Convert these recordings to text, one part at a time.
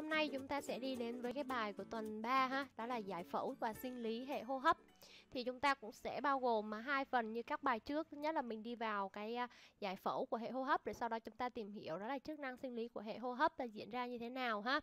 Hôm nay chúng ta sẽ đi đến với cái bài của tuần 3 ha, đó là giải phẫu và sinh lý hệ hô hấp thì chúng ta cũng sẽ bao gồm à, hai phần như các bài trước thứ nhất là mình đi vào cái à, giải phẫu của hệ hô hấp rồi sau đó chúng ta tìm hiểu đó là chức năng sinh lý của hệ hô hấp là diễn ra như thế nào ha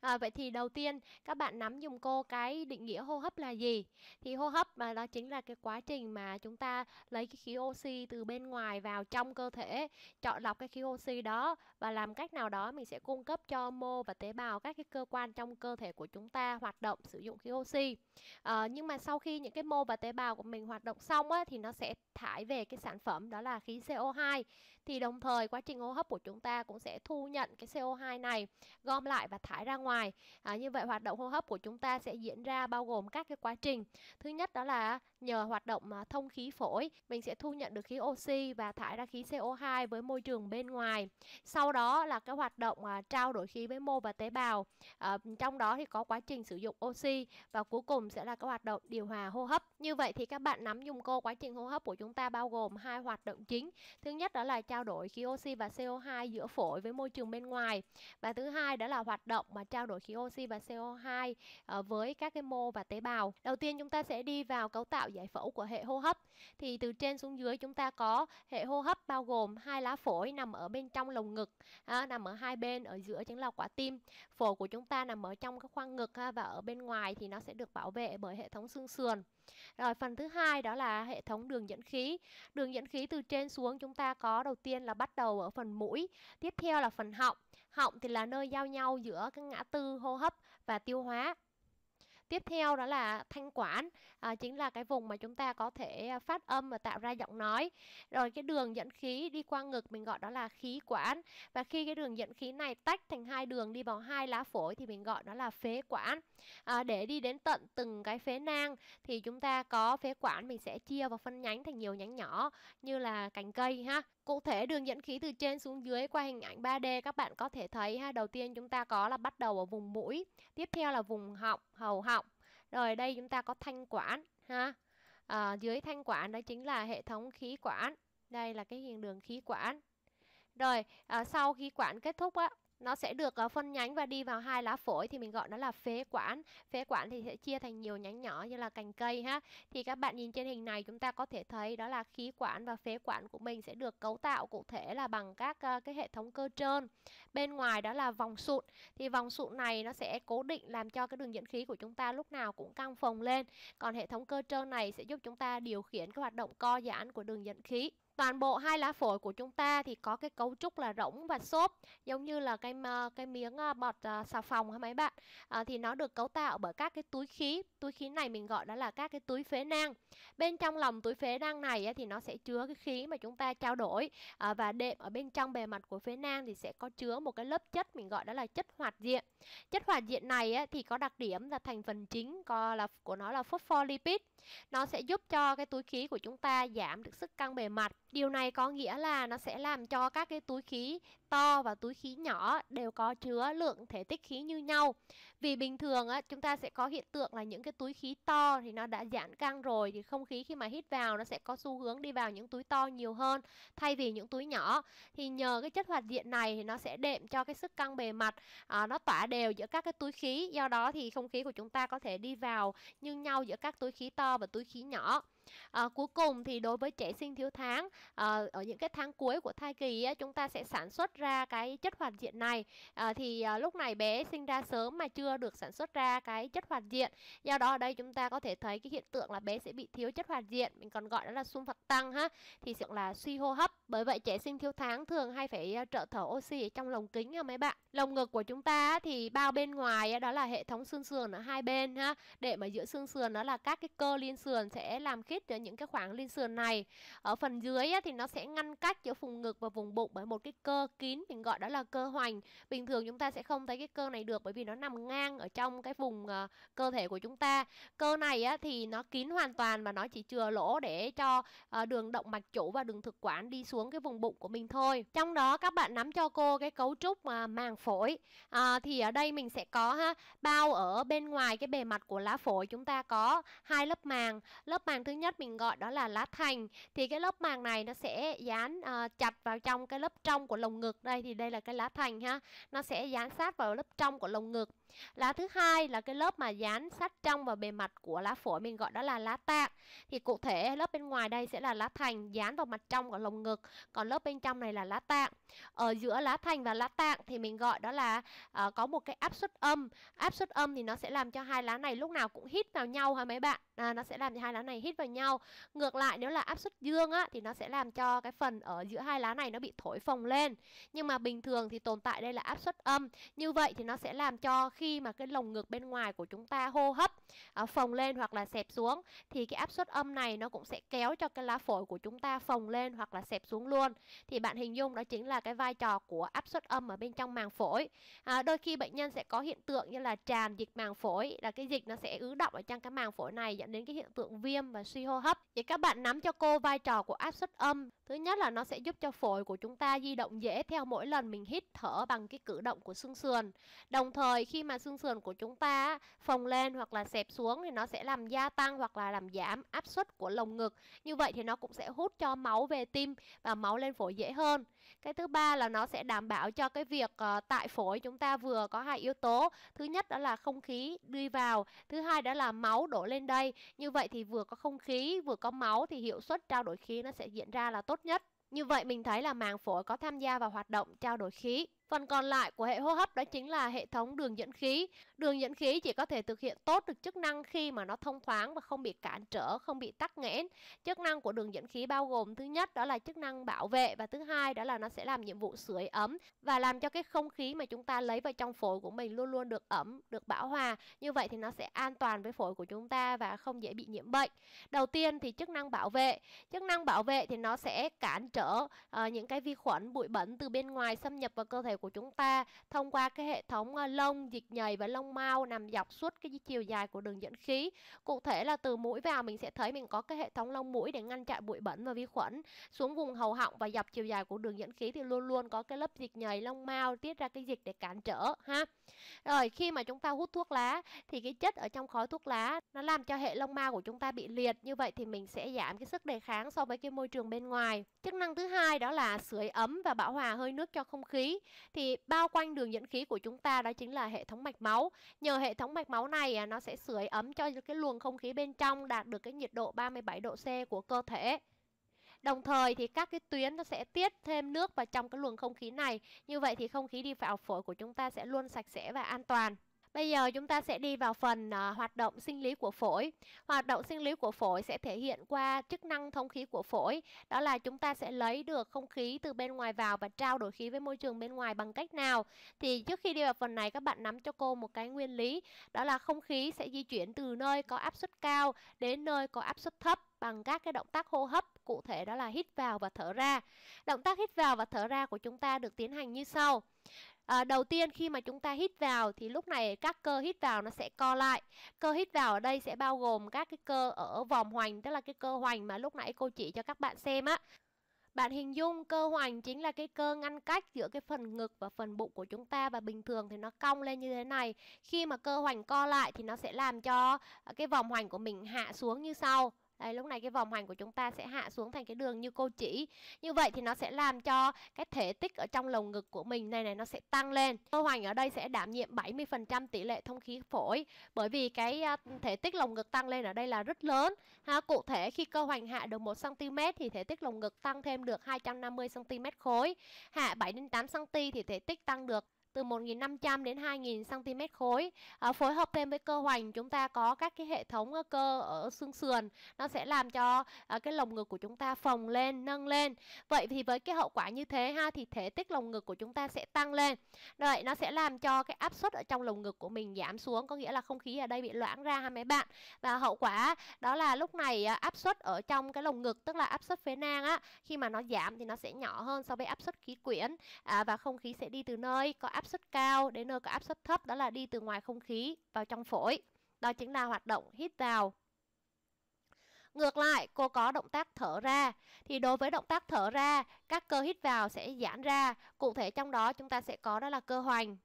à, vậy thì đầu tiên các bạn nắm dùng cô cái định nghĩa hô hấp là gì thì hô hấp mà đó chính là cái quá trình mà chúng ta lấy cái khí oxy từ bên ngoài vào trong cơ thể chọn lọc cái khí oxy đó và làm cách nào đó mình sẽ cung cấp cho mô và tế bào các cái cơ quan trong cơ thể của chúng ta hoạt động sử dụng khí oxy à, nhưng mà sau khi những cái mô và tế bào của mình hoạt động xong á, thì nó sẽ thải về cái sản phẩm đó là khí CO2 thì đồng thời quá trình hô hấp của chúng ta cũng sẽ thu nhận cái CO2 này gom lại và thải ra ngoài à, như vậy hoạt động hô hấp của chúng ta sẽ diễn ra bao gồm các cái quá trình thứ nhất đó là nhờ hoạt động à, thông khí phổi mình sẽ thu nhận được khí oxy và thải ra khí CO2 với môi trường bên ngoài sau đó là cái hoạt động à, trao đổi khí với mô và tế bào à, trong đó thì có quá trình sử dụng oxy và cuối cùng sẽ là các hoạt động điều hòa hô hấp như vậy thì các bạn nắm dùng cô quá trình hô hấp của chúng ta bao gồm hai hoạt động chính thứ nhất đó là trao trao đổi khí oxy và CO2 giữa phổi với môi trường bên ngoài. Và thứ hai đó là hoạt động mà trao đổi khí oxy và CO2 ờ, với các cái mô và tế bào. Đầu tiên chúng ta sẽ đi vào cấu tạo giải phẫu của hệ hô hấp. Thì từ trên xuống dưới chúng ta có hệ hô hấp bao gồm hai lá phổi nằm ở bên trong lồng ngực, nằm ở hai bên ở giữa chính là quả tim. Phổi của chúng ta nằm ở trong các khoang ngực và ở bên ngoài thì nó sẽ được bảo vệ bởi hệ thống xương sườn. Rồi phần thứ hai đó là hệ thống đường dẫn khí. Đường dẫn khí từ trên xuống chúng ta có đầu tiên là bắt đầu ở phần mũi, tiếp theo là phần họng. Họng thì là nơi giao nhau giữa các ngã tư hô hấp và tiêu hóa tiếp theo đó là thanh quản à, chính là cái vùng mà chúng ta có thể à, phát âm và tạo ra giọng nói rồi cái đường dẫn khí đi qua ngực mình gọi đó là khí quản và khi cái đường dẫn khí này tách thành hai đường đi vào hai lá phổi thì mình gọi đó là phế quản à, để đi đến tận từng cái phế nang thì chúng ta có phế quản mình sẽ chia và phân nhánh thành nhiều nhánh nhỏ như là cành cây ha Cụ thể đường dẫn khí từ trên xuống dưới qua hình ảnh 3D các bạn có thể thấy ha, đầu tiên chúng ta có là bắt đầu ở vùng mũi, tiếp theo là vùng họng, hầu họng rồi đây chúng ta có thanh quản ha à, dưới thanh quản đó chính là hệ thống khí quản đây là cái hiện đường khí quản rồi à, sau khí quản kết thúc á nó sẽ được ờ, phân nhánh và đi vào hai lá phổi thì mình gọi nó là phế quản phế quản thì sẽ chia thành nhiều nhánh nhỏ như là cành cây ha thì các bạn nhìn trên hình này chúng ta có thể thấy đó là khí quản và phế quản của mình sẽ được cấu tạo cụ thể là bằng các ờ, cái hệ thống cơ trơn bên ngoài đó là vòng sụn thì vòng sụn này nó sẽ cố định làm cho cái đường dẫn khí của chúng ta lúc nào cũng căng phồng lên còn hệ thống cơ trơn này sẽ giúp chúng ta điều khiển các hoạt động co giãn của đường dẫn khí toàn bộ hai lá phổi của chúng ta thì có cái cấu trúc là rỗng và xốp giống như là cái cái miếng ờ, bọt ờ, xà phòng hả mấy bạn à, thì nó được cấu tạo bởi các cái túi khí túi khí này mình gọi đó là các cái túi phế nang bên trong lòng túi phế nang này thì nó sẽ chứa cái khí mà chúng ta trao đổi à, và đệm ở bên trong bề mặt của phế nang thì sẽ có chứa một cái lớp chất mình gọi đó là chất hoạt diện chất hoạt diện này thì có đặc điểm là thành phần chính có là của nó là phospholipid nó sẽ giúp cho cái túi khí của chúng ta giảm được sức căng bề mặt Điều này có nghĩa là nó sẽ làm cho các cái túi khí to và túi khí nhỏ đều có chứa lượng thể tích khí như nhau. Vì bình thường á, chúng ta sẽ có hiện tượng là những cái túi khí to thì nó đã giãn căng rồi thì không khí khi mà hít vào nó sẽ có xu hướng đi vào những túi to nhiều hơn thay vì những túi nhỏ. Thì nhờ cái chất hoạt diện này thì nó sẽ đệm cho cái sức căng bề mặt à, nó tỏa đều giữa các cái túi khí. Do đó thì không khí của chúng ta có thể đi vào như nhau giữa các túi khí to và túi khí nhỏ à, cuối cùng thì đối với trẻ sinh thiếu tháng à, ở những cái tháng cuối của thai kỳ á, chúng ta sẽ sản xuất ra cái chất hoạt diện này à, thì à, lúc này bé sinh ra sớm mà chưa được sản xuất ra cái chất hoạt diện do đó ở đây chúng ta có thể thấy cái hiện tượng là bé sẽ bị thiếu chất hoạt diện mình còn gọi đó là xung vật tăng ha thì sẽ là suy hô hấp bởi vậy trẻ sinh thiếu tháng thường hay phải trợ thở oxy ở trong lồng kính nha mấy bạn lồng ngực của chúng ta thì bao bên ngoài đó là hệ thống xương sườn ở hai bên ha để mà giữa xương sườn đó là các cái cơ liên sườn sẽ làm khít hết những cái khoảng liên sườn này ở phần dưới thì nó sẽ ngăn cách giữa vùng ngực và vùng bụng bởi một cái cơ kín mình gọi đó là cơ hoành bình thường chúng ta sẽ không thấy cái cơ này được bởi vì nó nằm ngang ở trong cái vùng ờ, cơ thể của chúng ta cơ này thì nó kín hoàn toàn và nó chỉ chừa lỗ để cho ờ, đường động mạch chủ và đường thực quản đi xuống cái vùng bụng của mình thôi trong đó các bạn nắm cho cô cái cấu trúc ờ, màng phổi à, thì ở đây mình sẽ có ha, bao ở bên ngoài cái bề mặt của lá phổi chúng ta có hai lớp màng lớp màng thứ nhất nhất mình gọi đó là lá thành thì cái lớp màng này nó sẽ dán uh, chặt vào trong cái lớp trong của lồng ngực đây thì đây là cái lá thành ha nó sẽ dán sát vào lớp trong của lồng ngực lá thứ hai là cái lớp mà dán sát trong vào bề mặt của lá phổi mình gọi đó là lá tạng thì cụ thể lớp bên ngoài đây sẽ là lá thành dán vào mặt trong của lồng ngực còn lớp bên trong này là lá tạng ở giữa lá thành và lá tạng thì mình gọi đó là uh, có một cái áp suất âm áp suất âm thì nó sẽ làm cho hai lá này lúc nào cũng hít vào nhau ha mấy bạn à, nó sẽ làm cho hai lá này hít vào nhau ngược lại nếu là áp suất dương á thì nó sẽ làm cho cái phần ở giữa hai lá này nó bị thổi phồng lên nhưng mà bình thường thì tồn tại đây là áp suất âm như vậy thì nó sẽ làm cho khi mà cái lồng ngực bên ngoài của chúng ta hô hấp à, phồng lên hoặc là xẹp xuống thì cái áp suất âm này nó cũng sẽ kéo cho cái lá phổi của chúng ta phồng lên hoặc là xẹp xuống luôn thì bạn hình dung đó chính là cái vai trò của áp suất âm ở bên trong màng phổi à, đôi khi bệnh nhân sẽ có hiện tượng như là tràn dịch màng phổi là cái dịch nó sẽ ứ động ở trong cái màng phổi này dẫn đến cái hiện tượng viêm và suy hô hấp vậy các bạn nắm cho cô vai trò của áp suất âm thứ nhất là nó sẽ giúp cho phổi của chúng ta di động dễ theo mỗi lần mình hít thở bằng cái cử động của xương sườn đồng thời khi mà xương sườn của chúng ta phồng lên hoặc là xẹp xuống thì nó sẽ làm gia tăng hoặc là làm giảm áp suất của lồng ngực. Như vậy thì nó cũng sẽ hút cho máu về tim và máu lên phổi dễ hơn. Cái thứ ba là nó sẽ đảm bảo cho cái việc uh, tại phổi chúng ta vừa có hai yếu tố. Thứ nhất đó là không khí đi vào, thứ hai đó là máu đổ lên đây. Như vậy thì vừa có không khí, vừa có máu thì hiệu suất trao đổi khí nó sẽ diễn ra là tốt nhất. Như vậy mình thấy là màng phổi có tham gia vào hoạt động trao đổi khí. Phần còn lại của hệ hô hấp đó chính là hệ thống đường dẫn khí. Đường dẫn khí chỉ có thể thực hiện tốt được chức năng khi mà nó thông thoáng và không bị cản trở, không bị tắc nghẽn. Chức năng của đường dẫn khí bao gồm thứ nhất đó là chức năng bảo vệ và thứ hai đó là nó sẽ làm nhiệm vụ sưởi ấm và làm cho cái không khí mà chúng ta lấy vào trong phổi của mình luôn luôn được ấm, được bão hòa. Như vậy thì nó sẽ an toàn với phổi của chúng ta và không dễ bị nhiễm bệnh. Đầu tiên thì chức năng bảo vệ. Chức năng bảo vệ thì nó sẽ cản trở uh, những cái vi khuẩn, bụi bẩn từ bên ngoài xâm nhập vào cơ thể của chúng ta thông qua cái hệ thống ờ, lông, dịch nhầy và lông mau nằm dọc suốt cái chiều dài của đường dẫn khí. Cụ thể là từ mũi vào mình sẽ thấy mình có cái hệ thống lông mũi để ngăn chặn bụi bẩn và vi khuẩn. Xuống vùng hầu họng và dọc chiều dài của đường dẫn khí thì luôn luôn có cái lớp dịch nhầy lông mau tiết ra cái dịch để cản trở ha. Rồi khi mà chúng ta hút thuốc lá thì cái chất ở trong khói thuốc lá nó làm cho hệ lông mao của chúng ta bị liệt như vậy thì mình sẽ giảm cái sức đề kháng so với cái môi trường bên ngoài. Chức năng thứ hai đó là sưởi ấm và bảo hòa hơi nước cho không khí thì bao quanh đường dẫn khí của chúng ta đó chính là hệ thống mạch máu. Nhờ hệ thống mạch máu này à, nó sẽ sưởi ấm cho cái luồng không khí bên trong đạt được cái nhiệt độ 37 độ C của cơ thể. Đồng thời thì các cái tuyến nó sẽ tiết thêm nước vào trong cái luồng không khí này. Như vậy thì không khí đi vào phổi của chúng ta sẽ luôn sạch sẽ và an toàn. Bây giờ chúng ta sẽ đi vào phần uh, hoạt động sinh lý của phổi. Hoạt động sinh lý của phổi sẽ thể hiện qua chức năng thông khí của phổi. Đó là chúng ta sẽ lấy được không khí từ bên ngoài vào và trao đổi khí với môi trường bên ngoài bằng cách nào. Thì trước khi đi vào phần này các bạn nắm cho cô một cái nguyên lý. Đó là không khí sẽ di chuyển từ nơi có áp suất cao đến nơi có áp suất thấp bằng các cái động tác hô hấp cụ thể đó là hít vào và thở ra. Động tác hít vào và thở ra của chúng ta được tiến hành như sau à, đầu tiên khi mà chúng ta hít vào thì lúc này các cơ hít vào nó sẽ co lại cơ hít vào ở đây sẽ bao gồm các cái cơ ở vòng hoành tức là cái cơ hoành mà lúc nãy cô chỉ cho các bạn xem á bạn hình dung cơ hoành chính là cái cơ ngăn cách giữa cái phần ngực và phần bụng của chúng ta và bình thường thì nó cong lên như thế này. Khi mà cơ hoành co lại thì nó sẽ làm cho cái vòng hoành của mình hạ xuống như sau. Đấy, lúc này cái vòng hoành của chúng ta sẽ hạ xuống thành cái đường như cô chỉ. Như vậy thì nó sẽ làm cho cái thể tích ở trong lồng ngực của mình này này nó sẽ tăng lên. Cơ hoành ở đây sẽ đảm nhiệm 70% tỷ lệ thông khí phổi bởi vì cái à, thể tích lồng ngực tăng lên ở đây là rất lớn. Ha, cụ thể khi cơ hoành hạ được 1 cm thì thể tích lồng ngực tăng thêm được 250 cm khối. Hạ 7 đến 8 cm thì thể tích tăng được từ 1.500 đến 2.000 cm khối. À, phối hợp thêm với cơ hoành chúng ta có các cái hệ thống ờ, cơ ở xương sườn nó sẽ làm cho à, cái lồng ngực của chúng ta phồng lên, nâng lên. Vậy thì với cái hậu quả như thế ha thì thể tích lồng ngực của chúng ta sẽ tăng lên. đợi nó sẽ làm cho cái áp suất ở trong lồng ngực của mình giảm xuống có nghĩa là không khí ở đây bị loãng ra ha mấy bạn. Và hậu quả đó là lúc này áp suất ở trong cái lồng ngực tức là áp suất phế nang á khi mà nó giảm thì nó sẽ nhỏ hơn so với áp suất khí quyển à, và không khí sẽ đi từ nơi có áp áp suất cao đến nơi có áp suất thấp đó là đi từ ngoài không khí vào trong phổi. Đó chính là hoạt động hít vào. Ngược lại, cô có động tác thở ra thì đối với động tác thở ra, các cơ hít vào sẽ giãn ra, cụ thể trong đó chúng ta sẽ có đó là cơ hoành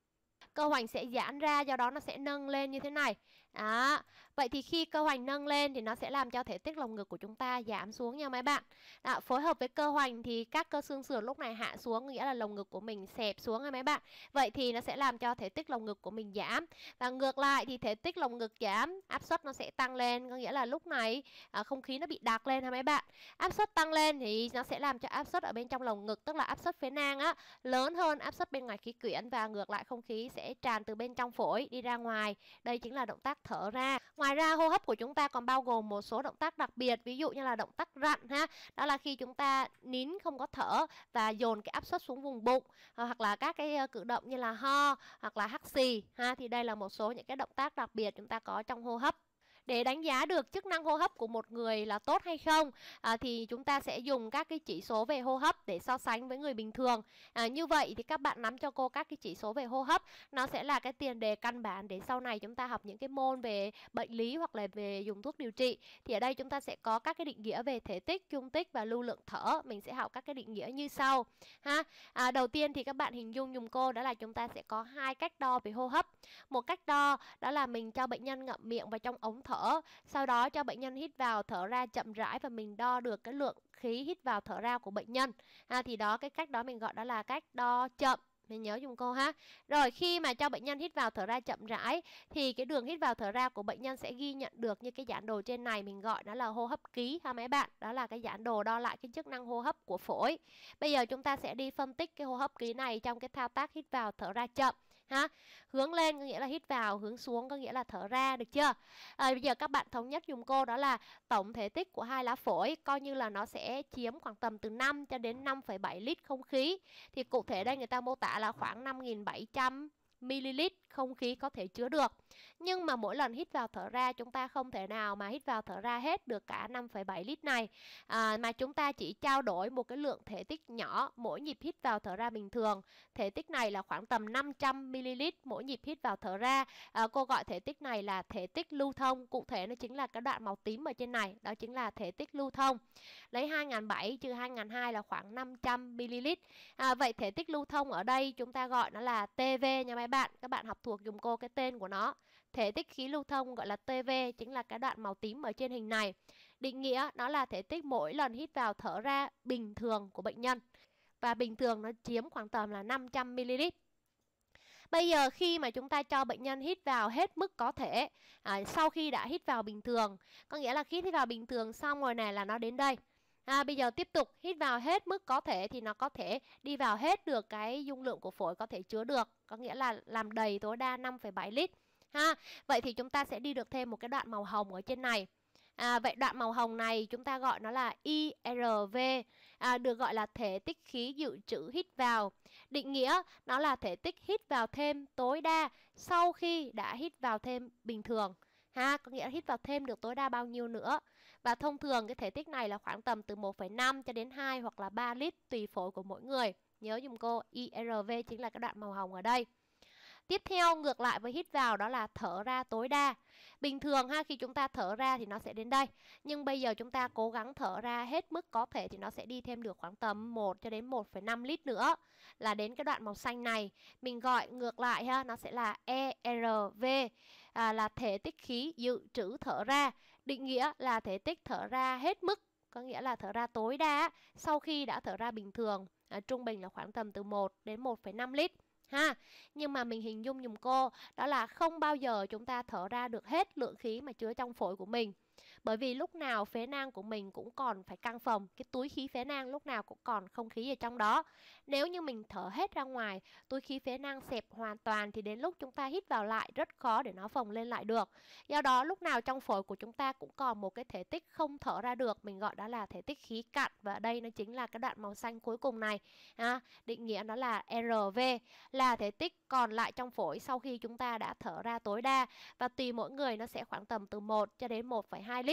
cơ hoành sẽ giãn ra do đó nó sẽ nâng lên như thế này đó vậy thì khi cơ hoành nâng lên thì nó sẽ làm cho thể tích lồng ngực của chúng ta giảm xuống nha mấy bạn đó, phối hợp với cơ hoành thì các cơ xương sườn lúc này hạ xuống nghĩa là lồng ngực của mình xẹp xuống hay mấy bạn vậy thì nó sẽ làm cho thể tích lồng ngực của mình giảm và ngược lại thì thể tích lồng ngực giảm áp suất nó sẽ tăng lên có nghĩa là lúc này à, không khí nó bị đặc lên ha mấy bạn áp suất tăng lên thì nó sẽ làm cho áp suất ở bên trong lồng ngực tức là áp suất phế nang á lớn hơn áp suất bên ngoài khí quyển và ngược lại không khí sẽ sẽ tràn từ bên trong phổi đi ra ngoài. Đây chính là động tác thở ra. Ngoài ra hô hấp của chúng ta còn bao gồm một số động tác đặc biệt, ví dụ như là động tác rặn ha. Đó là khi chúng ta nín không có thở và dồn cái áp suất xuống vùng bụng ờ, hoặc là các cái ờ, cử động như là ho hoặc là hắt xì ha thì đây là một số những cái động tác đặc biệt chúng ta có trong hô hấp để đánh giá được chức năng hô hấp của một người là tốt hay không à, thì chúng ta sẽ dùng các cái chỉ số về hô hấp để so sánh với người bình thường à, như vậy thì các bạn nắm cho cô các cái chỉ số về hô hấp nó sẽ là cái tiền đề căn bản để sau này chúng ta học những cái môn về bệnh lý hoặc là về dùng thuốc điều trị thì ở đây chúng ta sẽ có các cái định nghĩa về thể tích dung tích và lưu lượng thở mình sẽ học các cái định nghĩa như sau ha à, đầu tiên thì các bạn hình dung dùng cô đó là chúng ta sẽ có hai cách đo về hô hấp một cách đo đó là mình cho bệnh nhân ngậm miệng vào trong ống thở sau đó cho bệnh nhân hít vào thở ra chậm rãi và mình đo được cái lượng khí hít vào thở ra của bệnh nhân à, thì đó cái cách đó mình gọi đó là cách đo chậm mình nhớ dùng cô ha rồi khi mà cho bệnh nhân hít vào thở ra chậm rãi thì cái đường hít vào thở ra của bệnh nhân sẽ ghi nhận được như cái bản đồ trên này mình gọi nó là hô hấp ký ha mấy bạn đó là cái bản đồ đo lại cái chức năng hô hấp của phổi bây giờ chúng ta sẽ đi phân tích cái hô hấp ký này trong cái thao tác hít vào thở ra chậm ha hướng lên có nghĩa là hít vào hướng xuống có nghĩa là thở ra được chưa à, bây giờ các bạn thống nhất dùng cô đó là tổng thể tích của hai lá phổi coi như là nó sẽ chiếm khoảng tầm từ 5 cho đến 5,7 lít không khí thì cụ thể đây người ta mô tả là khoảng 5.700 ml không khí có thể chứa được. Nhưng mà mỗi lần hít vào thở ra chúng ta không thể nào mà hít vào thở ra hết được cả 5,7 lít này à, mà chúng ta chỉ trao đổi một cái lượng thể tích nhỏ mỗi nhịp hít vào thở ra bình thường. Thể tích này là khoảng tầm 500 ml mỗi nhịp hít vào thở ra. À, cô gọi thể tích này là thể tích lưu thông, cụ thể nó chính là cái đoạn màu tím ở trên này, đó chính là thể tích lưu thông. Lấy 2007 trừ 2002 là khoảng 500 ml. À, vậy thể tích lưu thông ở đây chúng ta gọi nó là TV nha mấy bạn. Các bạn học thuộc dùng cô cái tên của nó. Thể tích khí lưu thông gọi là TV chính là cái đoạn màu tím ở trên hình này. Định nghĩa nó là thể tích mỗi lần hít vào thở ra bình thường của bệnh nhân. Và bình thường nó chiếm khoảng tầm là 500ml. Bây giờ khi mà chúng ta cho bệnh nhân hít vào hết mức có thể à, Sau khi đã hít vào bình thường Có nghĩa là khi hít vào bình thường xong rồi này là nó đến đây À, bây giờ tiếp tục hít vào hết mức có thể thì nó có thể đi vào hết được cái dung lượng của phổi có thể chứa được. Có nghĩa là làm đầy tối đa 5,7 lít. Ha, vậy thì chúng ta sẽ đi được thêm một cái đoạn màu hồng ở trên này. À, vậy đoạn màu hồng này chúng ta gọi nó là IRV, à, được gọi là thể tích khí dự trữ hít vào. Định nghĩa nó là thể tích hít vào thêm tối đa sau khi đã hít vào thêm bình thường ha có nghĩa là hít vào thêm được tối đa bao nhiêu nữa và thông thường cái thể tích này là khoảng tầm từ 1,5 cho đến 2 hoặc là 3 lít tùy phổi của mỗi người nhớ dùng cô IRV chính là cái đoạn màu hồng ở đây Tiếp theo ngược lại với hít vào đó là thở ra tối đa. Bình thường ha khi chúng ta thở ra thì nó sẽ đến đây. Nhưng bây giờ chúng ta cố gắng thở ra hết mức có thể thì nó sẽ đi thêm được khoảng tầm 1 cho đến 1,5 lít nữa là đến cái đoạn màu xanh này. Mình gọi ngược lại ha nó sẽ là ERV à, là thể tích khí dự trữ thở ra định nghĩa là thể tích thở ra hết mức có nghĩa là thở ra tối đa sau khi đã thở ra bình thường à, trung bình là khoảng tầm từ 1 đến 1,5 lít ha nhưng mà mình hình dung dùm cô đó là không bao giờ chúng ta thở ra được hết lượng khí mà chứa trong phổi của mình bởi vì lúc nào phế nang của mình cũng còn phải căng phòng cái túi khí phế nang lúc nào cũng còn không khí ở trong đó nếu như mình thở hết ra ngoài túi khí phế nang xẹp hoàn toàn thì đến lúc chúng ta hít vào lại rất khó để nó phồng lên lại được do đó lúc nào trong phổi của chúng ta cũng còn một cái thể tích không thở ra được mình gọi đó là thể tích khí cạn và đây nó chính là cái đoạn màu xanh cuối cùng này à, định nghĩa đó là RV là thể tích còn lại trong phổi sau khi chúng ta đã thở ra tối đa và tùy mỗi người nó sẽ khoảng tầm từ 1 cho đến 1,2 lít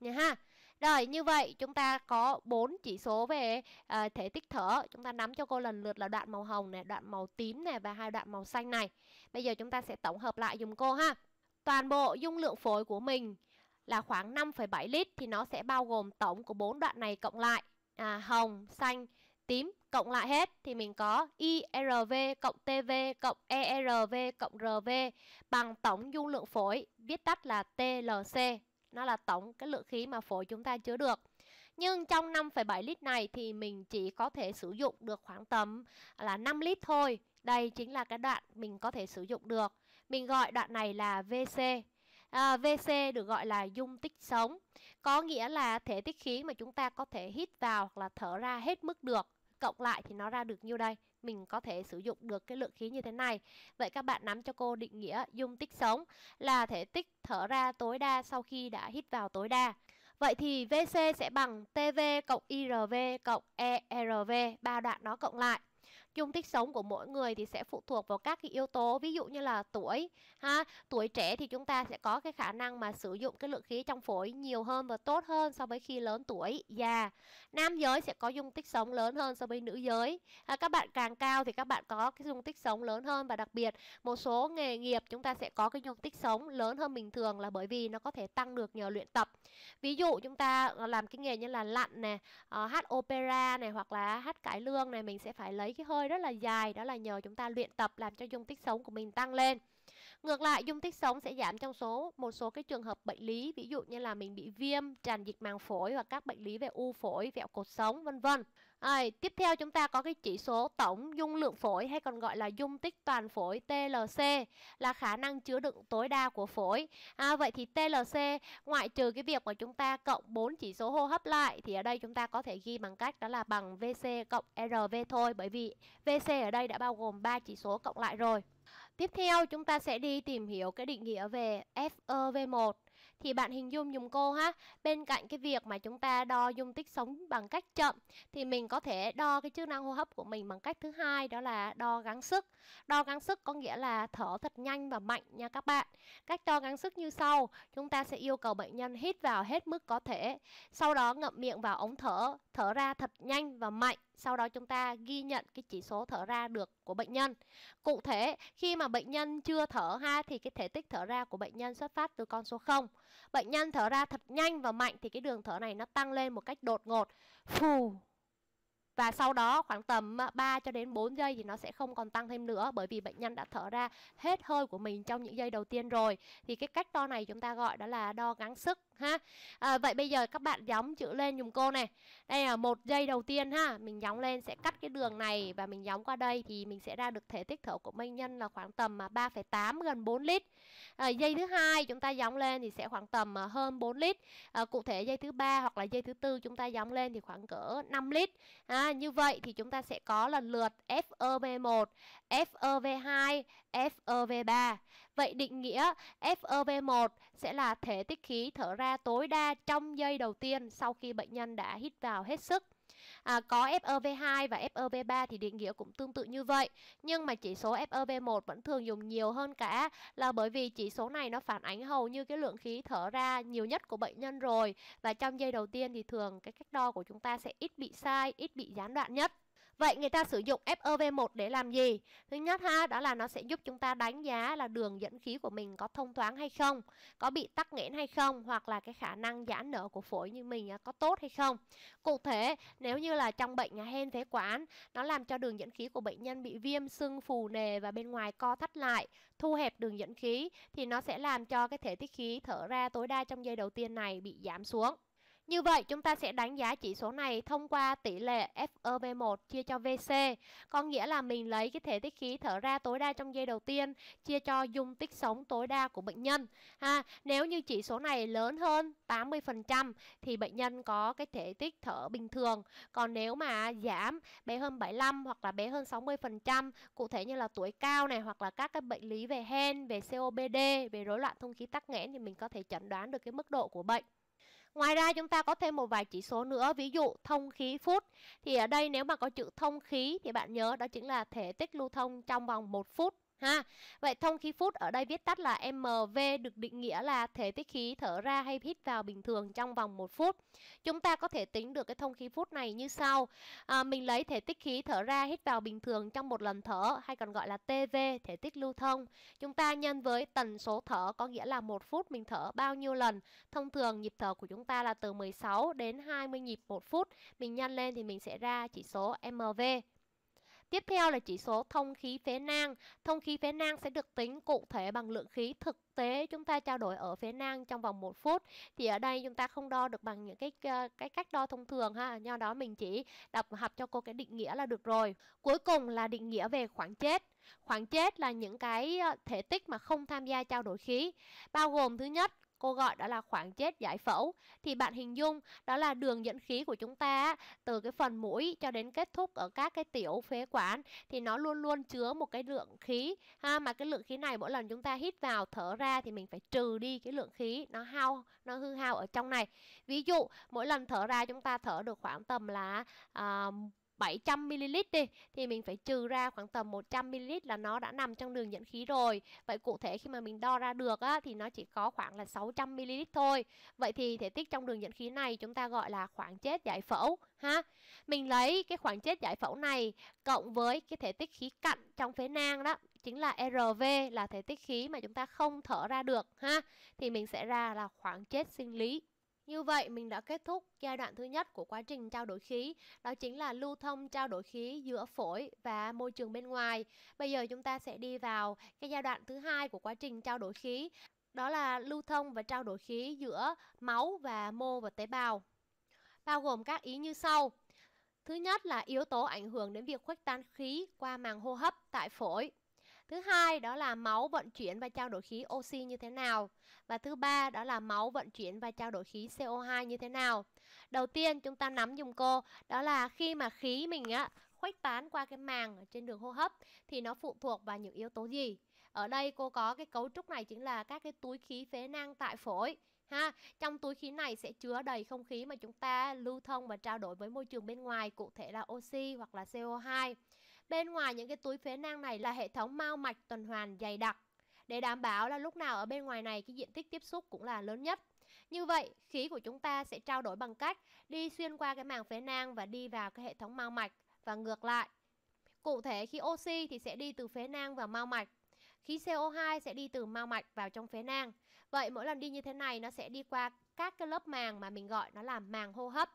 nha ha. Rồi như vậy chúng ta có bốn chỉ số về à, thể tích thở, chúng ta nắm cho cô lần lượt là đoạn màu hồng này, đoạn màu tím này và hai đoạn màu xanh này. Bây giờ chúng ta sẽ tổng hợp lại dùng cô ha. Toàn bộ dung lượng phổi của mình là khoảng 5,7 lít thì nó sẽ bao gồm tổng của bốn đoạn này cộng lại à, hồng, xanh, tím cộng lại hết thì mình có IRV cộng TV cộng ERV cộng RV bằng tổng dung lượng phổi viết tắt là TLC nó là tổng cái lượng khí mà phổi chúng ta chứa được. Nhưng trong 5,7 lít này thì mình chỉ có thể sử dụng được khoảng tầm là 5 lít thôi. Đây chính là cái đoạn mình có thể sử dụng được. Mình gọi đoạn này là VC. À, VC được gọi là dung tích sống, có nghĩa là thể tích khí mà chúng ta có thể hít vào hoặc là thở ra hết mức được cộng lại thì nó ra được nhiêu đây? mình có thể sử dụng được cái lượng khí như thế này. Vậy các bạn nắm cho cô định nghĩa dung tích sống là thể tích thở ra tối đa sau khi đã hít vào tối đa. Vậy thì VC sẽ bằng TV cộng IRV cộng ERV, ba đoạn nó cộng lại dung tích sống của mỗi người thì sẽ phụ thuộc vào các cái yếu tố ví dụ như là tuổi ha tuổi trẻ thì chúng ta sẽ có cái khả năng mà sử dụng cái lượng khí trong phổi nhiều hơn và tốt hơn so với khi lớn tuổi già dạ. nam giới sẽ có dung tích sống lớn hơn so với nữ giới à, các bạn càng cao thì các bạn có cái dung tích sống lớn hơn và đặc biệt một số nghề nghiệp chúng ta sẽ có cái dung tích sống lớn hơn bình thường là bởi vì nó có thể tăng được nhờ luyện tập ví dụ chúng ta ờ, làm cái nghề như là lặn nè ờ, hát opera này hoặc là hát cải lương này mình sẽ phải lấy cái hơi hơi rất là dài đó là nhờ chúng ta luyện tập làm cho dung tích sống của mình tăng lên. Ngược lại, dung tích sống sẽ giảm trong số một số cái trường hợp bệnh lý, ví dụ như là mình bị viêm, tràn dịch màng phổi và các bệnh lý về u phổi, vẹo cột sống, vân vân. Rồi, tiếp theo chúng ta có cái chỉ số tổng dung lượng phổi hay còn gọi là dung tích toàn phổi TLC là khả năng chứa đựng tối đa của phổi. À, vậy thì TLC ngoại trừ cái việc mà chúng ta cộng 4 chỉ số hô hấp lại thì ở đây chúng ta có thể ghi bằng cách đó là bằng VC cộng RV thôi bởi vì VC ở đây đã bao gồm 3 chỉ số cộng lại rồi. Tiếp theo chúng ta sẽ đi tìm hiểu cái định nghĩa về FEV1 thì bạn hình dung dùng cô ha bên cạnh cái việc mà chúng ta đo dung tích sống bằng cách chậm thì mình có thể đo cái chức năng hô hấp của mình bằng cách thứ hai đó là đo gắng sức đo gắng sức có nghĩa là thở thật nhanh và mạnh nha các bạn cách đo gắng sức như sau chúng ta sẽ yêu cầu bệnh nhân hít vào hết mức có thể sau đó ngậm miệng vào ống thở thở ra thật nhanh và mạnh sau đó chúng ta ghi nhận cái chỉ số thở ra được của bệnh nhân. Cụ thể, khi mà bệnh nhân chưa thở ha thì cái thể tích thở ra của bệnh nhân xuất phát từ con số 0. Bệnh nhân thở ra thật nhanh và mạnh thì cái đường thở này nó tăng lên một cách đột ngột. Phù và sau đó khoảng tầm 3 à, cho đến 4 giây thì nó sẽ không còn tăng thêm nữa bởi vì bệnh nhân đã thở ra hết hơi của mình trong những giây đầu tiên rồi thì cái cách đo này chúng ta gọi đó là đo gắng sức ha à, vậy bây giờ các bạn giống chữ lên dùng cô này đây là một giây đầu tiên ha mình giống lên sẽ cắt cái đường này và mình giống qua đây thì mình sẽ ra được thể tích thở của bệnh nhân là khoảng tầm 3,8 à, gần 4 lít à, giây thứ hai chúng ta giống lên thì sẽ khoảng tầm à, hơn 4 lít à, cụ thể giây thứ ba hoặc là giây thứ tư chúng ta giống lên thì khoảng cỡ 5 lít ha như vậy thì chúng ta sẽ có lần lượt FEV1, FEV2, FEV3. Vậy định nghĩa FEV1 sẽ là thể tích khí thở ra tối đa trong giây đầu tiên sau khi bệnh nhân đã hít vào hết sức. À, có FEV2 và FEV3 thì định nghĩa cũng tương tự như vậy. Nhưng mà chỉ số FEV1 vẫn thường dùng nhiều hơn cả là bởi vì chỉ số này nó phản ánh hầu như cái lượng khí thở ra nhiều nhất của bệnh nhân rồi. Và trong giây đầu tiên thì thường cái cách đo của chúng ta sẽ ít bị sai, ít bị gián đoạn nhất. Vậy người ta sử dụng FOV1 để làm gì? Thứ nhất ha, đó là nó sẽ giúp chúng ta đánh giá là đường dẫn khí của mình có thông thoáng hay không, có bị tắc nghẽn hay không hoặc là cái khả năng giãn nở của phổi như mình có tốt hay không. Cụ thể, nếu như là trong bệnh à, hen phế quản, nó làm cho đường dẫn khí của bệnh nhân bị viêm sưng phù nề và bên ngoài co thắt lại, thu hẹp đường dẫn khí thì nó sẽ làm cho cái thể tích khí thở ra tối đa trong giây đầu tiên này bị giảm xuống. Như vậy chúng ta sẽ đánh giá chỉ số này thông qua tỷ lệ FEB1 chia cho VC. Có nghĩa là mình lấy cái thể tích khí thở ra tối đa trong giây đầu tiên chia cho dung tích sống tối đa của bệnh nhân. Ha, nếu như chỉ số này lớn hơn 80% thì bệnh nhân có cái thể tích thở bình thường. Còn nếu mà giảm bé hơn 75 hoặc là bé hơn 60%, cụ thể như là tuổi cao này hoặc là các cái bệnh lý về hen, về COPD, về rối loạn thông khí tắc nghẽn thì mình có thể chẩn đoán được cái mức độ của bệnh. Ngoài ra chúng ta có thêm một vài chỉ số nữa, ví dụ thông khí phút. Thì ở đây nếu mà có chữ thông khí thì bạn nhớ đó chính là thể tích lưu thông trong vòng 1 phút ha. Vậy thông khí phút ở đây viết tắt là MV được định nghĩa là thể tích khí thở ra hay hít vào bình thường trong vòng 1 phút. Chúng ta có thể tính được cái thông khí phút này như sau. À, mình lấy thể tích khí thở ra hít vào bình thường trong một lần thở hay còn gọi là TV, thể tích lưu thông. Chúng ta nhân với tần số thở có nghĩa là 1 phút mình thở bao nhiêu lần. Thông thường nhịp thở của chúng ta là từ 16 đến 20 nhịp 1 phút. Mình nhân lên thì mình sẽ ra chỉ số MV. Tiếp theo là chỉ số thông khí phế nang. Thông khí phế nang sẽ được tính cụ thể bằng lượng khí thực tế chúng ta trao đổi ở phế nang trong vòng 1 phút thì ở đây chúng ta không đo được bằng những cái ờ, cái cách đo thông thường ha do đó mình chỉ đọc học cho cô cái định nghĩa là được rồi cuối cùng là định nghĩa về khoảng chết khoảng chết là những cái ờ, thể tích mà không tham gia trao đổi khí bao gồm thứ nhất cô gọi đó là khoảng chết giải phẫu thì bạn hình dung đó là đường dẫn khí của chúng ta từ cái phần mũi cho đến kết thúc ở các cái tiểu phế quản thì nó luôn luôn chứa một cái lượng khí ha mà cái lượng khí này mỗi lần chúng ta hít vào thở ra thì mình phải trừ đi cái lượng khí nó hao nó hư hao ở trong này ví dụ mỗi lần thở ra chúng ta thở được khoảng tầm là uh, 700ml đi thì mình phải trừ ra khoảng tầm 100ml là nó đã nằm trong đường dẫn khí rồi vậy cụ thể khi mà mình đo ra được á, thì nó chỉ có khoảng là 600ml thôi vậy thì thể tích trong đường dẫn khí này chúng ta gọi là khoảng chết giải phẫu ha mình lấy cái khoảng chết giải phẫu này cộng với cái thể tích khí cặn trong phế nang đó chính là RV là thể tích khí mà chúng ta không thở ra được ha thì mình sẽ ra là khoảng chết sinh lý như vậy, mình đã kết thúc giai đoạn thứ nhất của quá trình trao đổi khí, đó chính là lưu thông trao đổi khí giữa phổi và môi trường bên ngoài. Bây giờ chúng ta sẽ đi vào cái giai đoạn thứ hai của quá trình trao đổi khí, đó là lưu thông và trao đổi khí giữa máu và mô và tế bào. Bao gồm các ý như sau. Thứ nhất là yếu tố ảnh hưởng đến việc khuếch tán khí qua màng hô hấp tại phổi. Thứ hai đó là máu vận chuyển và trao đổi khí oxy như thế nào. Và thứ ba đó là máu vận chuyển và trao đổi khí CO2 như thế nào. Đầu tiên chúng ta nắm dùng cô đó là khi mà khí mình á khuếch tán qua cái màng trên đường hô hấp thì nó phụ thuộc vào những yếu tố gì. Ở đây cô có cái cấu trúc này chính là các cái túi khí phế nang tại phổi ha trong túi khí này sẽ chứa đầy không khí mà chúng ta lưu thông và trao đổi với môi trường bên ngoài cụ thể là oxy hoặc là CO2 bên ngoài những cái túi phế nang này là hệ thống mao mạch tuần hoàn dày đặc để đảm bảo là lúc nào ở bên ngoài này cái diện tích tiếp xúc cũng là lớn nhất. Như vậy, khí của chúng ta sẽ trao đổi bằng cách đi xuyên qua cái màng phế nang và đi vào cái hệ thống mao mạch và ngược lại. Cụ thể khi oxy thì sẽ đi từ phế nang vào mao mạch. Khí CO2 sẽ đi từ mao mạch vào trong phế nang. Vậy mỗi lần đi như thế này nó sẽ đi qua các cái lớp màng mà mình gọi nó là màng hô hấp.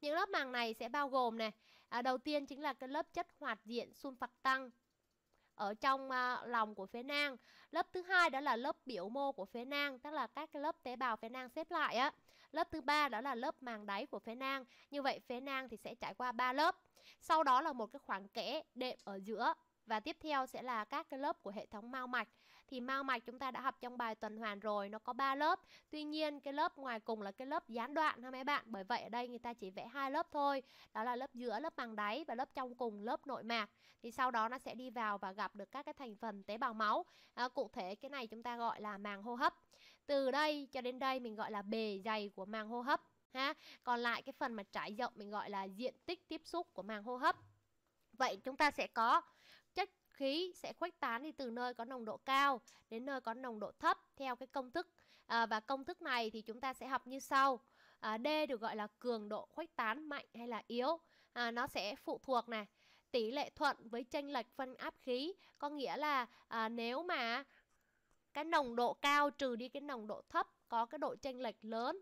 Những lớp màng này sẽ bao gồm này, à, đầu tiên chính là cái lớp chất hoạt diện sunfactant ở trong à, lòng của phế nang. Lớp thứ hai đó là lớp biểu mô của phế nang, tức là các cái lớp tế bào phế nang xếp lại á. Lớp thứ ba đó là lớp màng đáy của phế nang. Như vậy phế nang thì sẽ trải qua ba lớp. Sau đó là một cái khoảng kẽ đệm ở giữa và tiếp theo sẽ là các cái lớp của hệ thống mao mạch thì mao mạch chúng ta đã học trong bài tuần hoàn rồi nó có 3 lớp tuy nhiên cái lớp ngoài cùng là cái lớp gián đoạn ha mấy bạn bởi vậy ở đây người ta chỉ vẽ hai lớp thôi đó là lớp giữa lớp màng đáy và lớp trong cùng lớp nội mạc thì sau đó nó sẽ đi vào và gặp được các cái thành phần tế bào máu à, cụ thể cái này chúng ta gọi là màng hô hấp từ đây cho đến đây mình gọi là bề dày của màng hô hấp ha còn lại cái phần mà trải rộng mình gọi là diện tích tiếp xúc của màng hô hấp vậy chúng ta sẽ có khí sẽ khuếch tán đi từ nơi có nồng độ cao đến nơi có nồng độ thấp theo cái công thức à, và công thức này thì chúng ta sẽ học như sau à, D được gọi là cường độ khuếch tán mạnh hay là yếu à, nó sẽ phụ thuộc này tỷ lệ thuận với chênh lệch phân áp khí có nghĩa là à, nếu mà cái nồng độ cao trừ đi cái nồng độ thấp có cái độ chênh lệch lớn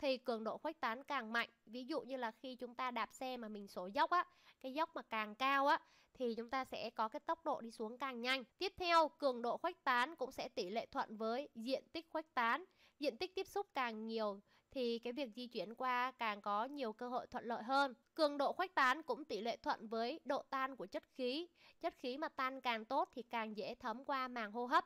thì cường độ khuếch tán càng mạnh ví dụ như là khi chúng ta đạp xe mà mình số dốc á cái dốc mà càng cao á thì chúng ta sẽ có cái tốc độ đi xuống càng nhanh tiếp theo cường độ khuếch tán cũng sẽ tỷ lệ thuận với diện tích khuếch tán diện tích tiếp xúc càng nhiều thì cái việc di chuyển qua càng có nhiều cơ hội thuận lợi hơn cường độ khuếch tán cũng tỷ lệ thuận với độ tan của chất khí chất khí mà tan càng tốt thì càng dễ thấm qua màng hô hấp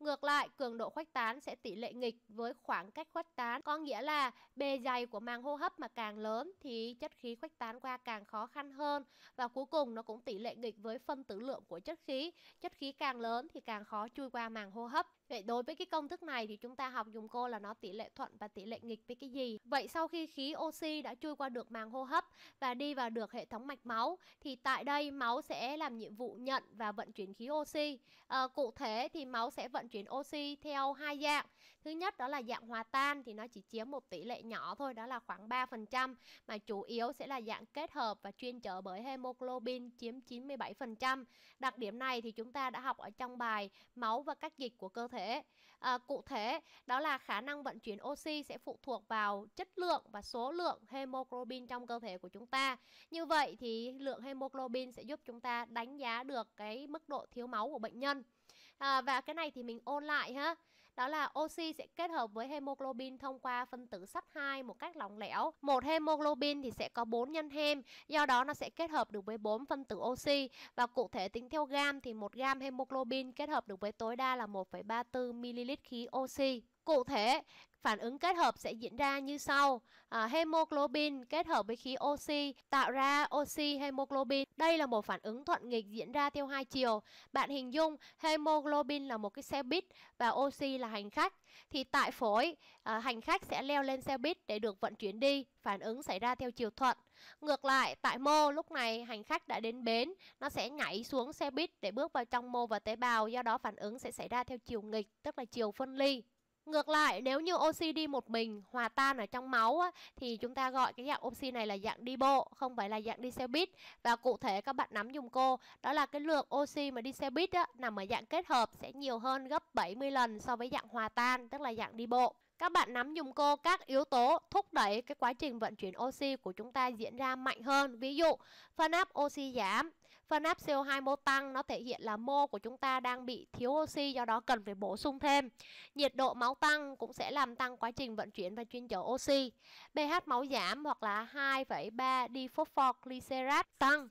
Ngược lại, cường độ khuếch tán sẽ tỷ lệ nghịch với khoảng cách khuếch tán, có nghĩa là bề dày của màng hô hấp mà càng lớn thì chất khí khuếch tán qua càng khó khăn hơn và cuối cùng nó cũng tỷ lệ nghịch với phân tử lượng của chất khí. Chất khí càng lớn thì càng khó chui qua màng hô hấp. Vậy đối với cái công thức này thì chúng ta học dùng cô là nó tỷ lệ thuận và tỷ lệ nghịch với cái gì? Vậy sau khi khí oxy đã chui qua được màng hô hấp và đi vào được hệ thống mạch máu thì tại đây máu sẽ làm nhiệm vụ nhận và vận chuyển khí oxy. À, cụ thể thì máu sẽ vận chuyển oxy theo hai dạng. Thứ nhất đó là dạng hòa tan thì nó chỉ chiếm một tỷ lệ nhỏ thôi, đó là khoảng 3% mà chủ yếu sẽ là dạng kết hợp và chuyên chở bởi hemoglobin chiếm 97%. Đặc điểm này thì chúng ta đã học ở trong bài máu và các dịch của cơ thể. À, cụ thể đó là khả năng vận chuyển oxy sẽ phụ thuộc vào chất lượng và số lượng hemoglobin trong cơ thể của chúng ta. Như vậy thì lượng hemoglobin sẽ giúp chúng ta đánh giá được cái mức độ thiếu máu của bệnh nhân à, và cái này thì mình ôn lại ha đó là oxy sẽ kết hợp với hemoglobin thông qua phân tử sắt 2 một cách lỏng lẻo. Một hemoglobin thì sẽ có 4 nhân hem, do đó nó sẽ kết hợp được với 4 phân tử oxy và cụ thể tính theo gam thì 1 gam hemoglobin kết hợp được với tối đa là 1,34 ml khí oxy. Cụ thể, phản ứng kết hợp sẽ diễn ra như sau. À, hemoglobin kết hợp với khí oxy tạo ra oxy hemoglobin. Đây là một phản ứng thuận nghịch diễn ra theo hai chiều. Bạn hình dung hemoglobin là một cái xe buýt và oxy là hành khách. Thì tại phổi, à, hành khách sẽ leo lên xe buýt để được vận chuyển đi. Phản ứng xảy ra theo chiều thuận. Ngược lại, tại mô lúc này hành khách đã đến bến, nó sẽ nhảy xuống xe buýt để bước vào trong mô và tế bào, do đó phản ứng sẽ xảy ra theo chiều nghịch, tức là chiều phân ly. Ngược lại, nếu như oxy đi một mình hòa tan ở trong máu á, thì chúng ta gọi cái dạng oxy này là dạng đi bộ, không phải là dạng đi xe buýt. Và cụ thể các bạn nắm dùng cô, đó là cái lượng oxy mà đi xe buýt á, nằm ở dạng kết hợp sẽ nhiều hơn gấp 70 lần so với dạng hòa tan, tức là dạng đi bộ. Các bạn nắm dùng cô các yếu tố thúc đẩy cái quá trình vận chuyển oxy của chúng ta diễn ra mạnh hơn. Ví dụ, phân áp oxy giảm, phân áp CO2 mô tăng nó thể hiện là mô của chúng ta đang bị thiếu oxy do đó cần phải bổ sung thêm. Nhiệt độ máu tăng cũng sẽ làm tăng quá trình vận chuyển và chuyên chở oxy. pH máu giảm hoặc là 2,3 diphosphoglycerat tăng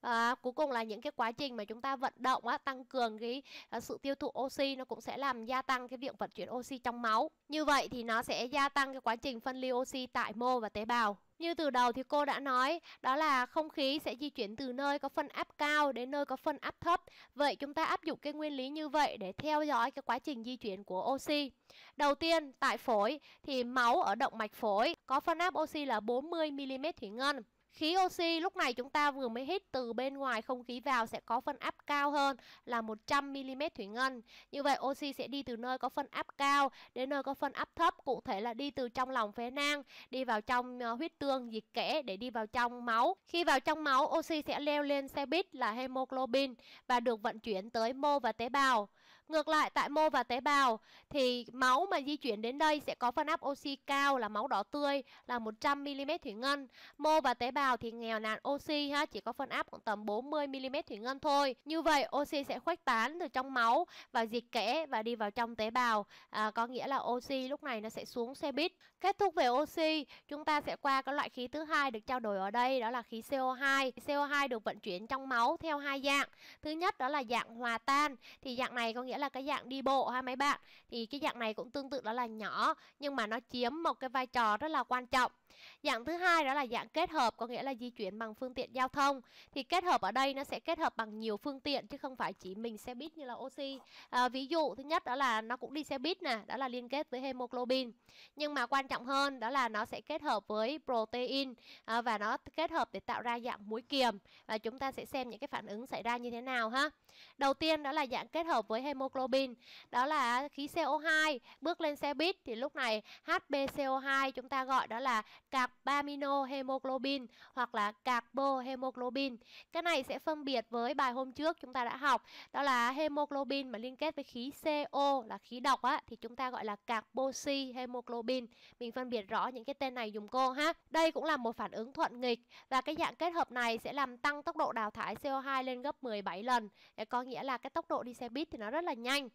à, cuối cùng là những cái quá trình mà chúng ta vận động á, tăng cường cái à, sự tiêu thụ oxy nó cũng sẽ làm gia tăng cái việc vận chuyển oxy trong máu như vậy thì nó sẽ gia tăng cái quá trình phân ly oxy tại mô và tế bào như từ đầu thì cô đã nói, đó là không khí sẽ di chuyển từ nơi có phân áp cao đến nơi có phân áp thấp. Vậy chúng ta áp dụng cái nguyên lý như vậy để theo dõi cái quá trình di chuyển của oxy. Đầu tiên, tại phổi thì máu ở động mạch phổi có phân áp oxy là 40 mm thủy ngân. Khí oxy lúc này chúng ta vừa mới hít từ bên ngoài không khí vào sẽ có phân áp cao hơn là 100mm thủy ngân. Như vậy oxy sẽ đi từ nơi có phân áp cao đến nơi có phân áp thấp, cụ thể là đi từ trong lòng phế nang, đi vào trong ờ, huyết tương, dịch kẽ để đi vào trong máu. Khi vào trong máu, oxy sẽ leo lên xe buýt là hemoglobin và được vận chuyển tới mô và tế bào. Ngược lại tại mô và tế bào thì máu mà di chuyển đến đây sẽ có phân áp oxy cao là máu đỏ tươi là 100 mm thủy ngân. Mô và tế bào thì nghèo nàn oxy ha, chỉ có phân áp khoảng tầm 40 mm thủy ngân thôi. Như vậy oxy sẽ khuếch tán từ trong máu và dịch kẽ và đi vào trong tế bào. À, có nghĩa là oxy lúc này nó sẽ xuống xe buýt. Kết thúc về oxy, chúng ta sẽ qua cái loại khí thứ hai được trao đổi ở đây đó là khí CO2. CO2 được vận chuyển trong máu theo hai dạng. Thứ nhất đó là dạng hòa tan thì dạng này có nghĩa là cái dạng đi bộ ha mấy bạn thì cái dạng này cũng tương tự đó là nhỏ nhưng mà nó chiếm một cái vai trò rất là quan trọng dạng thứ hai đó là dạng kết hợp có nghĩa là di chuyển bằng phương tiện giao thông thì kết hợp ở đây nó sẽ kết hợp bằng nhiều phương tiện chứ không phải chỉ mình xe buýt như là oxy à, ví dụ thứ nhất đó là nó cũng đi xe buýt nè đó là liên kết với hemoglobin nhưng mà quan trọng hơn đó là nó sẽ kết hợp với protein à, và nó kết hợp để tạo ra dạng muối kiềm và chúng ta sẽ xem những cái phản ứng xảy ra như thế nào ha đầu tiên đó là dạng kết hợp với hemoglobin hemoglobin đó là khí CO2 bước lên xe buýt thì lúc này HbCO2 chúng ta gọi đó là carbamino hemoglobin hoặc là hemoglobin cái này sẽ phân biệt với bài hôm trước chúng ta đã học đó là hemoglobin mà liên kết với khí CO là khí độc á thì chúng ta gọi là carboxy hemoglobin mình phân biệt rõ những cái tên này dùng cô ha đây cũng là một phản ứng thuận nghịch và cái dạng kết hợp này sẽ làm tăng tốc độ đào thải CO2 lên gấp 17 lần có nghĩa là cái tốc độ đi xe buýt thì nó rất là nhanh.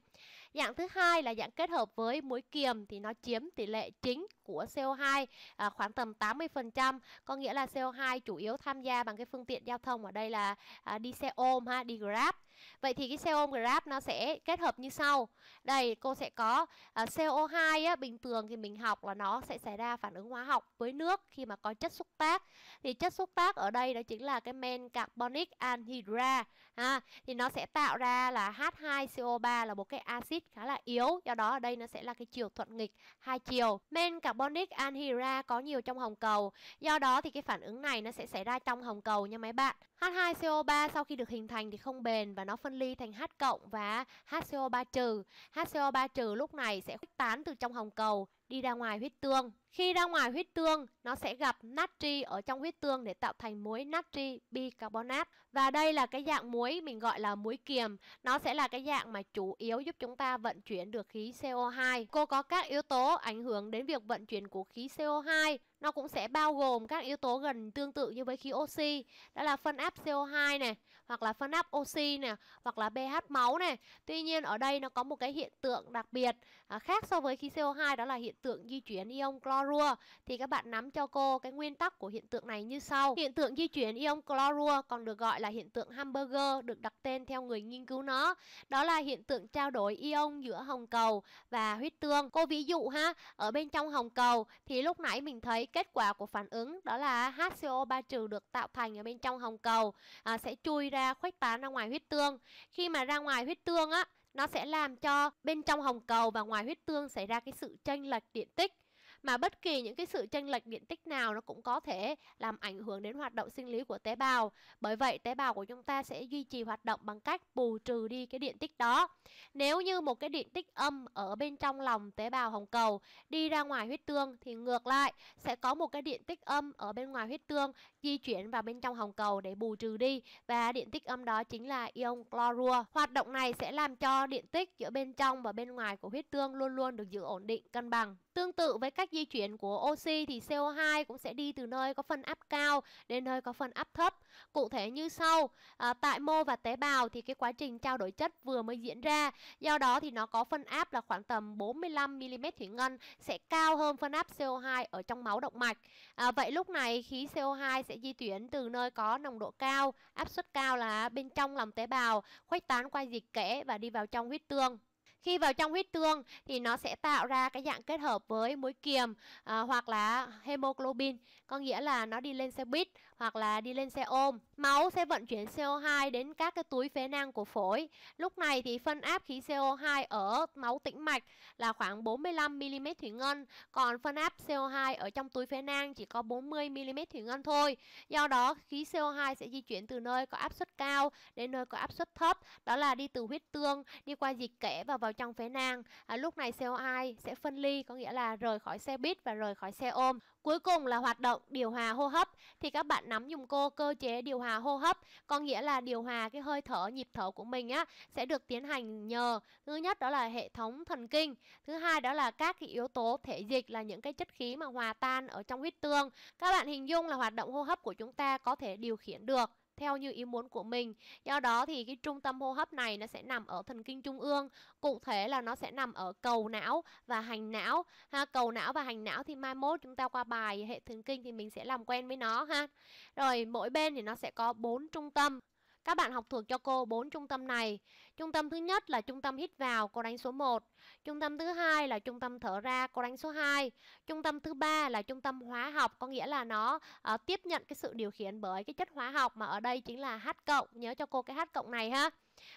Dạng thứ hai là dạng kết hợp với muối kiềm thì nó chiếm tỷ lệ chính của CO2 à, khoảng tầm 80%, có nghĩa là CO2 chủ yếu tham gia bằng cái phương tiện giao thông ở đây là à, đi xe ôm ha, đi Grab. Vậy thì cái xe ôm Grab nó sẽ kết hợp như sau. Đây cô sẽ có uh, à, CO2 á, bình thường thì mình học là nó sẽ xảy ra phản ứng hóa học với nước khi mà có chất xúc tác. Thì chất xúc tác ở đây đó chính là cái men carbonic anhydra. ha thì nó sẽ tạo ra là H2CO3 là một cái axit khá là yếu. Do đó ở đây nó sẽ là cái chiều thuận nghịch hai chiều. Men carbonic anhydra có nhiều trong hồng cầu. Do đó thì cái phản ứng này nó sẽ xảy ra trong hồng cầu nha mấy bạn. H2CO3 sau khi được hình thành thì không bền và nó nó phân ly thành H cộng và HCO3 trừ. HCO3 trừ lúc này sẽ khuếch tán từ trong hồng cầu đi ra ngoài huyết tương. Khi ra ngoài huyết tương, nó sẽ gặp natri ở trong huyết tương để tạo thành muối natri bicarbonate. Và đây là cái dạng muối mình gọi là muối kiềm. Nó sẽ là cái dạng mà chủ yếu giúp chúng ta vận chuyển được khí CO2. Cô có các yếu tố ảnh hưởng đến việc vận chuyển của khí CO2 nó cũng sẽ bao gồm các yếu tố gần tương tự như với khí oxy, đó là phân áp CO2 này, hoặc là phân áp oxy này, hoặc là pH máu này. Tuy nhiên ở đây nó có một cái hiện tượng đặc biệt à, khác so với khí CO2 đó là hiện tượng di chuyển ion clorua. Thì các bạn nắm cho cô cái nguyên tắc của hiện tượng này như sau. Hiện tượng di chuyển ion clorua còn được gọi là hiện tượng hamburger được đặt tên theo người nghiên cứu nó. Đó là hiện tượng trao đổi ion giữa hồng cầu và huyết tương. Cô ví dụ ha, ở bên trong hồng cầu thì lúc nãy mình thấy kết quả của phản ứng đó là HCO3 trừ được tạo thành ở bên trong hồng cầu à, sẽ chui ra khuếch tán ra ngoài huyết tương. Khi mà ra ngoài huyết tương á nó sẽ làm cho bên trong hồng cầu và ngoài huyết tương xảy ra cái sự chênh lệch điện tích mà bất kỳ những cái sự chênh lệch điện tích nào nó cũng có thể làm ảnh hưởng đến hoạt động sinh lý của tế bào. Bởi vậy tế bào của chúng ta sẽ duy trì hoạt động bằng cách bù trừ đi cái điện tích đó. Nếu như một cái điện tích âm ở bên trong lòng tế bào hồng cầu đi ra ngoài huyết tương thì ngược lại sẽ có một cái điện tích âm ở bên ngoài huyết tương di chuyển vào bên trong hồng cầu để bù trừ đi và điện tích âm đó chính là ion chlorua. Hoạt động này sẽ làm cho điện tích giữa bên trong và bên ngoài của huyết tương luôn luôn được giữ ổn định cân bằng. Tương tự với cách di chuyển của oxy thì CO2 cũng sẽ đi từ nơi có phân áp cao đến nơi có phân áp thấp. Cụ thể như sau, à, tại mô và tế bào thì cái quá trình trao đổi chất vừa mới diễn ra, do đó thì nó có phân áp là khoảng tầm 45 mm thủy ngân sẽ cao hơn phân áp CO2 ở trong máu động mạch. À, vậy lúc này khí CO2 sẽ di chuyển từ nơi có nồng độ cao, áp suất cao là bên trong lòng tế bào, khuếch tán qua dịch kẽ và đi vào trong huyết tương. Khi vào trong huyết tương thì nó sẽ tạo ra cái dạng kết hợp với muối kiềm à, hoặc là hemoglobin, có nghĩa là nó đi lên xe buýt hoặc là đi lên xe ôm Máu sẽ vận chuyển CO2 đến các cái túi phế nang của phổi. Lúc này thì phân áp khí CO2 ở máu tĩnh mạch là khoảng 45 mm thủy ngân, còn phân áp CO2 ở trong túi phế nang chỉ có 40 mm thủy ngân thôi. Do đó khí CO2 sẽ di chuyển từ nơi có áp suất cao đến nơi có áp suất thấp, đó là đi từ huyết tương đi qua dịch kẽ và vào trong phế nang. À, lúc này CO2 sẽ phân ly có nghĩa là rời khỏi xe buýt và rời khỏi xe ôm. Cuối cùng là hoạt động điều hòa hô hấp thì các bạn nắm dùng cô cơ chế điều hòa hô hấp, có nghĩa là điều hòa cái hơi thở, nhịp thở của mình á sẽ được tiến hành nhờ thứ nhất đó là hệ thống thần kinh, thứ hai đó là các cái yếu tố thể dịch là những cái chất khí mà hòa tan ở trong huyết tương. Các bạn hình dung là hoạt động hô hấp của chúng ta có thể điều khiển được theo như ý muốn của mình. Do đó thì cái trung tâm hô hấp này nó sẽ nằm ở thần kinh trung ương, cụ thể là nó sẽ nằm ở cầu não và hành não. Ha, cầu não và hành não thì mai mốt chúng ta qua bài hệ thần kinh thì mình sẽ làm quen với nó ha. Rồi mỗi bên thì nó sẽ có bốn trung tâm các bạn học thuộc cho cô bốn trung tâm này Trung tâm thứ nhất là trung tâm hít vào, cô đánh số 1. Trung tâm thứ hai là trung tâm thở ra, cô đánh số 2. Trung tâm thứ ba là trung tâm hóa học, có nghĩa là nó uh, tiếp nhận cái sự điều khiển bởi cái chất hóa học mà ở đây chính là H cộng. Nhớ cho cô cái H cộng này ha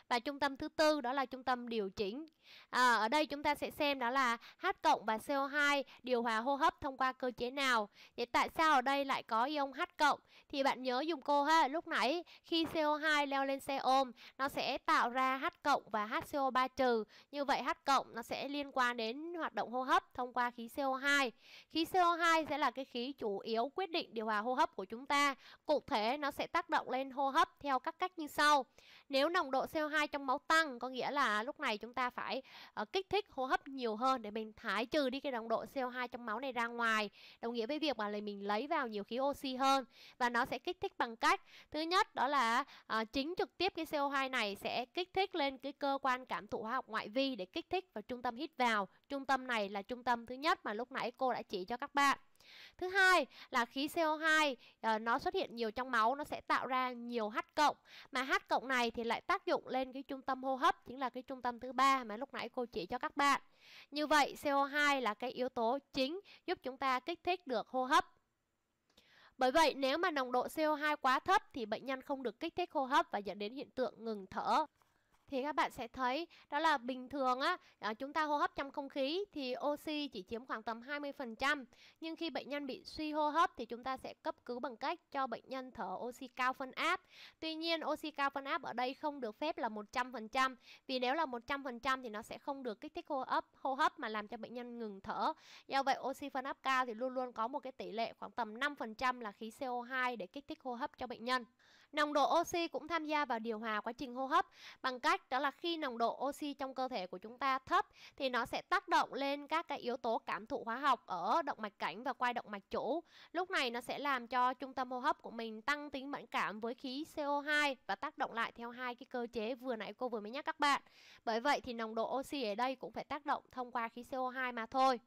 và trung tâm thứ tư đó là trung tâm điều chỉnh à, ở đây chúng ta sẽ xem đó là H cộng và CO2 điều hòa hô hấp thông qua cơ chế nào vậy tại sao ở đây lại có ion H cộng thì bạn nhớ dùng cô ha lúc nãy khi CO2 leo lên xe ôm nó sẽ tạo ra H cộng và HCO3 trừ như vậy H cộng nó sẽ liên quan đến hoạt động hô hấp thông qua khí CO2 khí CO2 sẽ là cái khí chủ yếu quyết định điều hòa hô hấp của chúng ta cụ thể nó sẽ tác động lên hô hấp theo các cách như sau nếu nồng độ CO2 trong máu tăng có nghĩa là lúc này chúng ta phải uh, kích thích hô hấp nhiều hơn để mình thải trừ đi cái nồng độ CO2 trong máu này ra ngoài. Đồng nghĩa với việc mà là mình lấy vào nhiều khí oxy hơn và nó sẽ kích thích bằng cách thứ nhất đó là uh, chính trực tiếp cái CO2 này sẽ kích thích lên cái cơ quan cảm thụ hóa học ngoại vi để kích thích vào trung tâm hít vào. Trung tâm này là trung tâm thứ nhất mà lúc nãy cô đã chỉ cho các bạn. Thứ hai là khí CO2 uh, ờ, nó xuất hiện nhiều trong máu nó sẽ tạo ra nhiều H cộng mà H cộng này thì lại tác dụng lên cái trung tâm hô hấp chính là cái trung tâm thứ ba mà lúc nãy cô chỉ cho các bạn. Như vậy CO2 là cái yếu tố chính giúp chúng ta kích thích được hô hấp. Bởi vậy nếu mà nồng độ CO2 quá thấp thì bệnh nhân không được kích thích hô hấp và dẫn đến hiện tượng ngừng thở thì các bạn sẽ thấy đó là bình thường á à, chúng ta hô hấp trong không khí thì oxy chỉ chiếm khoảng tầm 20% nhưng khi bệnh nhân bị suy hô hấp thì chúng ta sẽ cấp cứu bằng cách cho bệnh nhân thở oxy cao phân áp. Tuy nhiên oxy cao phân áp ở đây không được phép là 100% vì nếu là 100% thì nó sẽ không được kích thích hô hấp hô hấp mà làm cho bệnh nhân ngừng thở. Do vậy oxy phân áp cao thì luôn luôn có một cái tỷ lệ khoảng tầm 5% là khí CO2 để kích thích hô hấp cho bệnh nhân. Nồng độ oxy cũng tham gia vào điều hòa quá trình hô hấp bằng cách đó là khi nồng độ oxy trong cơ thể của chúng ta thấp thì nó sẽ tác động lên các cái yếu tố cảm thụ hóa học ở động mạch cảnh và quai động mạch chủ. Lúc này nó sẽ làm cho trung tâm hô hấp của mình tăng tính mẫn cảm với khí CO2 và tác động lại theo hai cái cơ chế vừa nãy cô vừa mới nhắc các bạn. Bởi vậy thì nồng độ oxy ở đây cũng phải tác động thông qua khí CO2 mà thôi.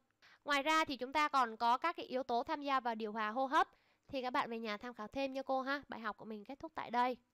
Ngoài ra thì chúng ta còn có các cái yếu tố tham gia vào điều hòa hô hấp thì các bạn về nhà tham khảo thêm nha cô ha. Bài học của mình kết thúc tại đây.